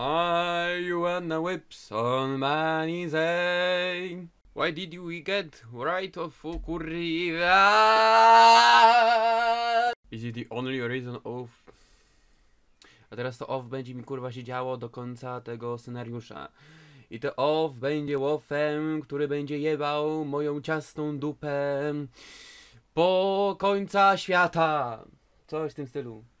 I when the whips on many Why did we get right of Fukuriwa? Is it the only reason of A teraz to off będzie mi kurwa się działo do końca tego scenariusza i to off będzie łofem, który będzie jebał moją ciasną dupę po końca świata. Coś w tym stylu.